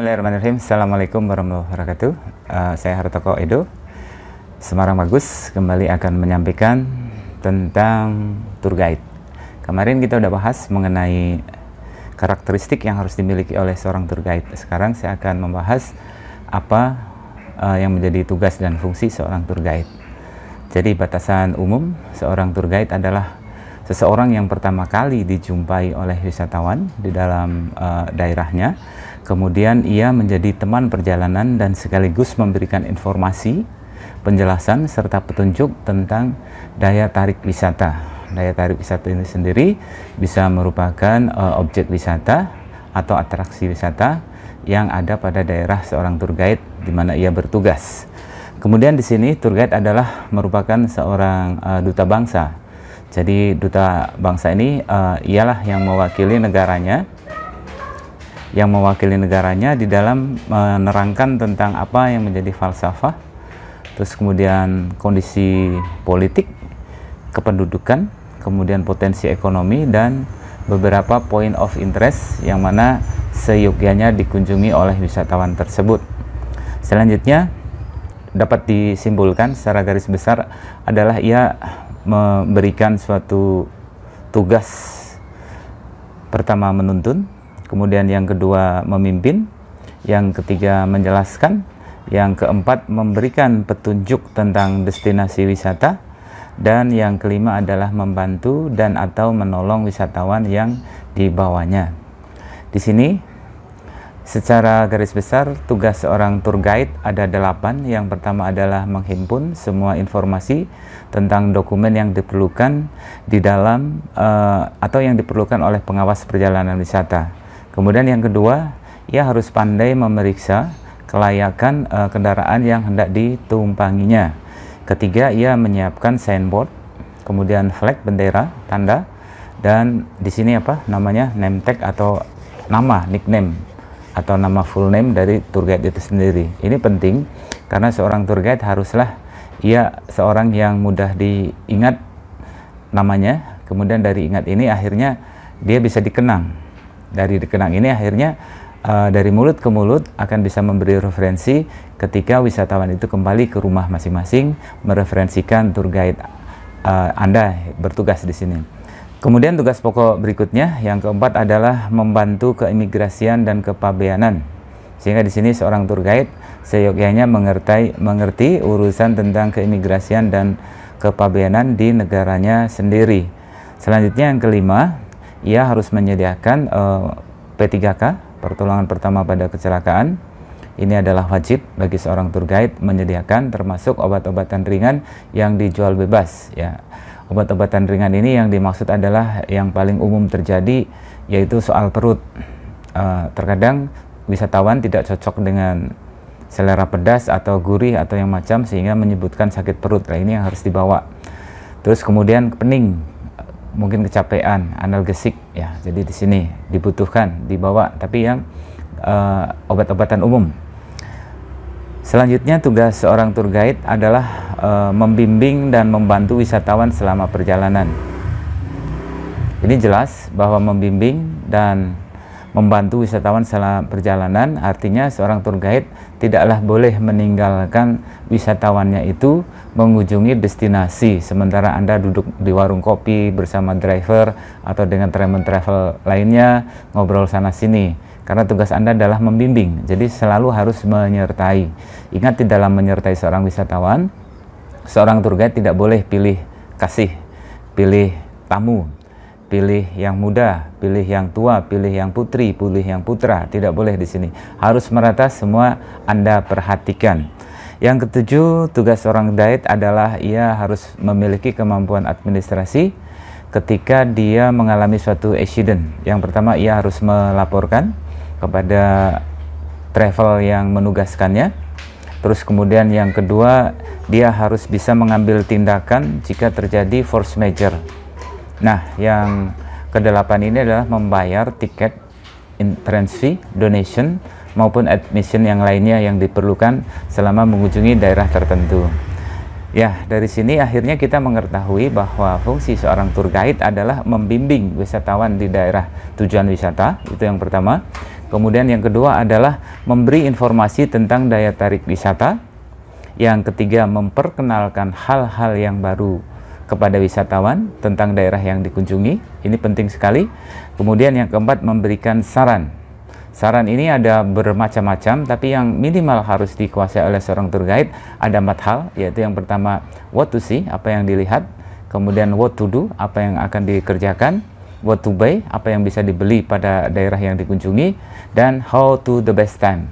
Bismillahirrahmanirrahim. Assalamualaikum warahmatullahi wabarakatuh. Uh, saya Hartoko Edo, Semarang Bagus, kembali akan menyampaikan tentang tour guide. Kemarin kita udah bahas mengenai karakteristik yang harus dimiliki oleh seorang tour guide. Sekarang saya akan membahas apa uh, yang menjadi tugas dan fungsi seorang tour guide. Jadi batasan umum seorang tour guide adalah seseorang yang pertama kali dijumpai oleh wisatawan di dalam uh, daerahnya Kemudian ia menjadi teman perjalanan dan sekaligus memberikan informasi, penjelasan serta petunjuk tentang daya tarik wisata. Daya tarik wisata ini sendiri bisa merupakan uh, objek wisata atau atraksi wisata yang ada pada daerah seorang tour guide di mana ia bertugas. Kemudian di sini tour guide adalah merupakan seorang uh, duta bangsa. Jadi duta bangsa ini uh, ialah yang mewakili negaranya yang mewakili negaranya di dalam menerangkan tentang apa yang menjadi falsafah, terus kemudian kondisi politik, kependudukan, kemudian potensi ekonomi dan beberapa point of interest yang mana seyogyanya dikunjungi oleh wisatawan tersebut. Selanjutnya dapat disimpulkan secara garis besar adalah ia memberikan suatu tugas pertama menuntun, kemudian yang kedua memimpin, yang ketiga menjelaskan, yang keempat memberikan petunjuk tentang destinasi wisata, dan yang kelima adalah membantu dan atau menolong wisatawan yang dibawanya. Di sini, secara garis besar, tugas seorang tour guide ada delapan. Yang pertama adalah menghimpun semua informasi tentang dokumen yang diperlukan di dalam uh, atau yang diperlukan oleh pengawas perjalanan wisata. Kemudian yang kedua, ia harus pandai memeriksa kelayakan uh, kendaraan yang hendak ditumpanginya. Ketiga, ia menyiapkan signboard, kemudian flag bendera, tanda, dan di sini apa namanya name tag atau nama nickname atau nama full name dari tour guide itu sendiri. Ini penting karena seorang tour guide haruslah ia seorang yang mudah diingat namanya. Kemudian dari ingat ini akhirnya dia bisa dikenang dari dikenang ini akhirnya uh, dari mulut ke mulut akan bisa memberi referensi ketika wisatawan itu kembali ke rumah masing-masing mereferensikan tour guide uh, Anda bertugas di sini. Kemudian tugas pokok berikutnya yang keempat adalah membantu keimigrasian dan kepabeanan. Sehingga di sini seorang tour guide seyogyanya mengerti, mengerti urusan tentang keimigrasian dan kepabeanan di negaranya sendiri. Selanjutnya yang kelima, ia harus menyediakan uh, eh, P3K, pertolongan pertama pada kecelakaan. Ini adalah wajib bagi seorang tour guide menyediakan termasuk obat-obatan ringan yang dijual bebas ya. Obat-obatan ringan ini yang dimaksud adalah yang paling umum terjadi yaitu soal perut. Uh, terkadang wisatawan tidak cocok dengan selera pedas atau gurih atau yang macam sehingga menyebutkan sakit perut. Nah, ini yang harus dibawa. Terus kemudian pening mungkin kecapean, analgesik ya. Jadi di sini dibutuhkan dibawa tapi yang uh, obat-obatan umum. Selanjutnya tugas seorang tour guide adalah uh, membimbing dan membantu wisatawan selama perjalanan. Ini jelas bahwa membimbing dan membantu wisatawan selama perjalanan artinya seorang tour guide tidaklah boleh meninggalkan wisatawannya itu mengunjungi destinasi sementara Anda duduk di warung kopi bersama driver atau dengan travel travel lainnya ngobrol sana sini karena tugas Anda adalah membimbing jadi selalu harus menyertai ingat di dalam menyertai seorang wisatawan seorang tour guide tidak boleh pilih kasih pilih tamu pilih yang muda, pilih yang tua, pilih yang putri, pilih yang putra. Tidak boleh di sini. Harus merata semua Anda perhatikan. Yang ketujuh, tugas seorang diet adalah ia harus memiliki kemampuan administrasi ketika dia mengalami suatu accident. Yang pertama, ia harus melaporkan kepada travel yang menugaskannya. Terus kemudian yang kedua, dia harus bisa mengambil tindakan jika terjadi force major Nah, yang kedelapan ini adalah membayar tiket entrance fee, donation, maupun admission yang lainnya yang diperlukan selama mengunjungi daerah tertentu. Ya, dari sini akhirnya kita mengetahui bahwa fungsi seorang tour guide adalah membimbing wisatawan di daerah tujuan wisata, itu yang pertama. Kemudian yang kedua adalah memberi informasi tentang daya tarik wisata. Yang ketiga, memperkenalkan hal-hal yang baru kepada wisatawan tentang daerah yang dikunjungi. Ini penting sekali. Kemudian yang keempat memberikan saran. Saran ini ada bermacam-macam, tapi yang minimal harus dikuasai oleh seorang tour guide ada empat hal, yaitu yang pertama what to see, apa yang dilihat, kemudian what to do, apa yang akan dikerjakan, what to buy, apa yang bisa dibeli pada daerah yang dikunjungi, dan how to the best time.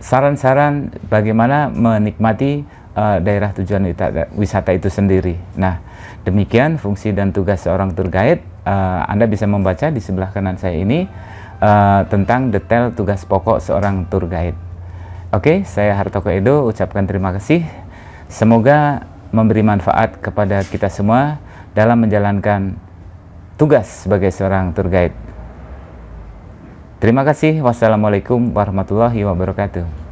Saran-saran bagaimana menikmati uh, daerah tujuan wisata itu sendiri. Nah, demikian fungsi dan tugas seorang tour guide. Uh, Anda bisa membaca di sebelah kanan saya ini uh, tentang detail tugas pokok seorang tour guide. Oke, okay, saya Hartoko Edo ucapkan terima kasih. Semoga memberi manfaat kepada kita semua dalam menjalankan tugas sebagai seorang tour guide. Terima kasih. Wassalamualaikum warahmatullahi wabarakatuh.